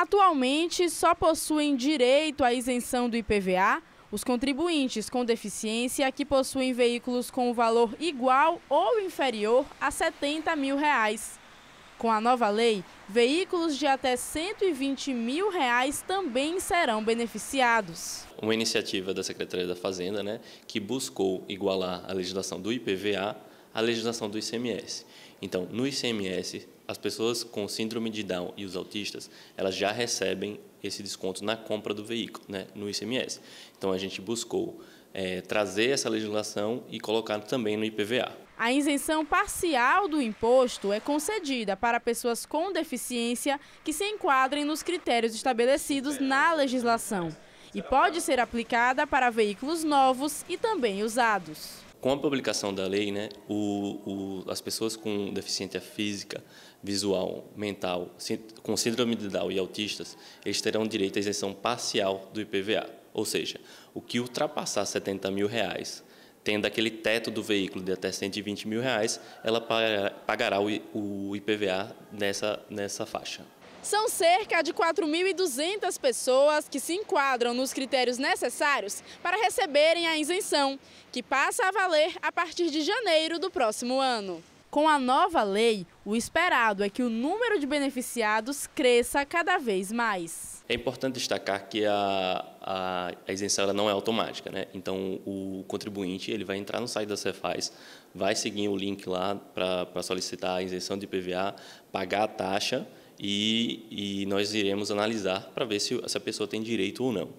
Atualmente, só possuem direito à isenção do IPVA os contribuintes com deficiência que possuem veículos com valor igual ou inferior a 70 mil reais. Com a nova lei, veículos de até 120 mil reais também serão beneficiados. Uma iniciativa da Secretaria da Fazenda, né, que buscou igualar a legislação do IPVA à legislação do ICMS. Então, no ICMS, as pessoas com síndrome de Down e os autistas, elas já recebem esse desconto na compra do veículo, né, no ICMS. Então a gente buscou é, trazer essa legislação e colocar também no IPVA. A isenção parcial do imposto é concedida para pessoas com deficiência que se enquadrem nos critérios estabelecidos na legislação e pode ser aplicada para veículos novos e também usados. Com a publicação da lei, né, o, o, as pessoas com deficiência física, visual, mental, com síndrome de Down e autistas, eles terão direito à isenção parcial do IPVA. Ou seja, o que ultrapassar 70 mil reais, tendo aquele teto do veículo de até 120 mil reais, ela pagará o IPVA nessa, nessa faixa. São cerca de 4.200 pessoas que se enquadram nos critérios necessários para receberem a isenção, que passa a valer a partir de janeiro do próximo ano. Com a nova lei, o esperado é que o número de beneficiados cresça cada vez mais. É importante destacar que a, a, a isenção não é automática, né? então o contribuinte ele vai entrar no site da Cefaz, vai seguir o link lá para solicitar a isenção de PVA, pagar a taxa e, e nós iremos analisar para ver se essa pessoa tem direito ou não.